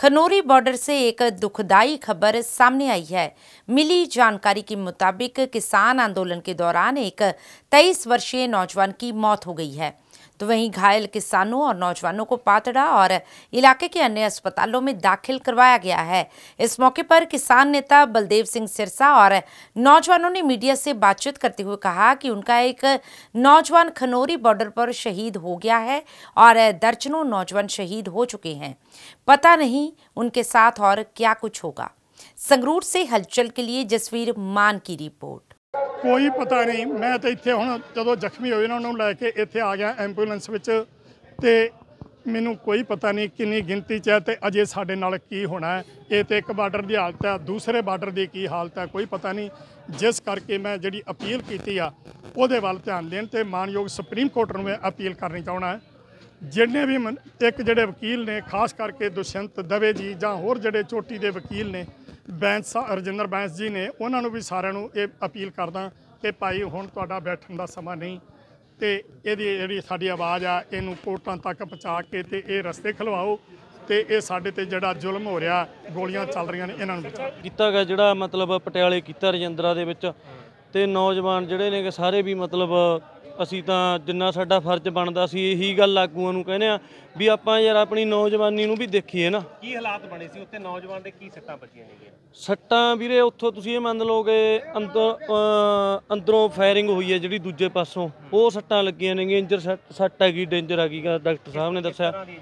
Khanauri border से एक दुखदायी खबर सामने आई है मिली जानकारी के मुताबिक किसान आंदोलन के दौरान एक तेईस वर्षीय नौजवान की मौत हो गई है तो वहीं घायल किसानों और नौजवानों को पातड़ा और इलाके के अन्य अस्पतालों में दाखिल करवाया गया है इस मौके पर किसान नेता बलदेव सिंह सिरसा और नौजवानों ने मीडिया से बातचीत करते हुए कहा कि उनका एक नौजवान खनौरी बॉर्डर पर शहीद हो गया है और दर्जनों नौजवान शहीद हो चुके हैं पता नहीं उनके साथ और क्या कुछ होगा संगरूर से हलचल के लिए जसवीर मान की रिपोर्ट ਕੋਈ ਪਤਾ ਨਹੀਂ ਮੈਂ ਤਾਂ ਇੱਥੇ ਹੁਣ ਜਦੋਂ ਜ਼ਖਮੀ ਹੋਏ ਉਹਨਾਂ ਨੂੰ ਲੈ ਕੇ ਇੱਥੇ ਆ ਗਿਆ ਐਂਬੂਲੈਂਸ ਵਿੱਚ ਤੇ ਮੈਨੂੰ ਕੋਈ ਪਤਾ ਨਹੀਂ ਕਿੰਨੀ ਗਿਣਤੀ 'ਚ ਹੈ ਤੇ ਅਜੇ ਸਾਡੇ ਨਾਲ ਕੀ ਹੋਣਾ ਹੈ ਇਹ ਤੇ ਇੱਕ ਬਾਰਡਰ ਦੀ ਹਾਲਤ ਹੈ ਦੂਸਰੇ ਬਾਰਡਰ ਦੀ ਕੀ ਹਾਲਤ ਹੈ ਕੋਈ ਪਤਾ ਨਹੀਂ ਜਿਸ ਕਰਕੇ ਮੈਂ ਜਿਹੜੀ ਅਪੀਲ ਕੀਤੀ ਆ ਉਹਦੇ ਵੱਲ ਧਿਆਨ ਦੇਣ ਤੇ ਮਾਨਯੋਗ ਸੁਪਰੀਮ ਕੋਰਟ ਨੂੰ ਮੈਂ ਅਪੀਲ ਕਰਨੀ ਚਾਹਣਾ ਹੈ ਜਿੰਨੇ ਵੀ ਇੱਕ ਜਿਹੜੇ ਵਕੀਲ ਨੇ ਖਾਸ ਕਰਕੇ ਦੁਸ਼ਯੰਤ ਦਵੇ ਜੀ ਜਾਂ ਹੋਰ ਜਿਹੜੇ ਚੋਟੀ ਦੇ ਵਕੀਲ ਨੇ ਬੈਂਸ ਰਜਿੰਦਰ ਬੈਂਸ ਜੀ ਨੇ ਉਹਨਾਂ ਨੂੰ ਵੀ ਸਾਰਿਆਂ ਨੂੰ ਇਹ ਅਪੀਲ ਕਰਦਾ ਕਿ ਭਾਈ ਹੁਣ ਤੁਹਾਡਾ ਬੈਠਣ ਦਾ ਸਮਾਂ ਨਹੀਂ ਤੇ ਇਹਦੀ ਜਿਹੜੀ ਸਾਡੀ ਆਵਾਜ਼ ਆ ਇਹਨੂੰ ਕੋਰਟਾਂ ਤੱਕ ਪਹੁੰਚਾ ਕੇ ਤੇ ਇਹ ਰਸਤੇ ਖਲਵਾਓ ਤੇ ਇਹ ਸਾਡੇ ਤੇ ਜਿਹੜਾ ਜ਼ੁਲਮ ਹੋ ਰਿਹਾ ਗੋਲੀਆਂ ਚੱਲ ਰਹੀਆਂ ਨੇ ਇਹਨਾਂ ਨੂੰ ਕੀਤਾ ਗਿਆ ਜਿਹੜਾ ਮਤਲਬ ਪਟਿਆਲੇ ਕੀਤਾ ਰਜਿੰਦਰਾ ਦੇ ਵਿੱਚ ਤੇ ਨੌਜਵਾਨ ਜਿਹੜੇ ਨੇ ਸਾਰੇ ਵੀ ਮਤਲਬ ਅਸੀਂ ਤਾਂ ਜਿੰਨਾ ਸਾਡਾ ਫਰਜ਼ ਬਣਦਾ ਸੀ ਇਹੀ ਗੱਲ ਆਗੂਆਂ ਨੂੰ ਕਹਿੰਦੇ ਆ ਵੀ ਆਪਾਂ ਯਾਰ ਆਪਣੀ ਨੌਜਵਾਨੀ ਨੂੰ ਵੀ ਦੇਖੀਏ ਨਾ ਕੀ ਹਾਲਾਤ ਬਣੇ ਸੀ ਉੱਤੇ ਨੌਜਵਾਨ ਦੇ ਕੀ ਸੱਟਾਂ ਵੱਜੀਆਂ ਨੇਗੀਆਂ ਸੱਟਾਂ ਵੀਰੇ ਉੱਥੋਂ ਤੁਸੀਂ ਇਹ ਮੰਨ ਲਓਗੇ ਅੰਦਰੋਂ ਫਾਇਰਿੰਗ ਹੋਈ ਹੈ ਜਿਹੜੀ ਦੂਜੇ ਪਾਸੋਂ ਉਹ ਸੱਟਾਂ ਲੱਗੀਆਂ ਨੇਗੀਆਂ ਇੰਜਰ ਸੱਟ ਹੈਗੀ ਡੇਂਜਰ ਹੈਗੀ ਡਾਕਟਰ ਸਾਹਿਬ ਨੇ ਦੱਸਿਆ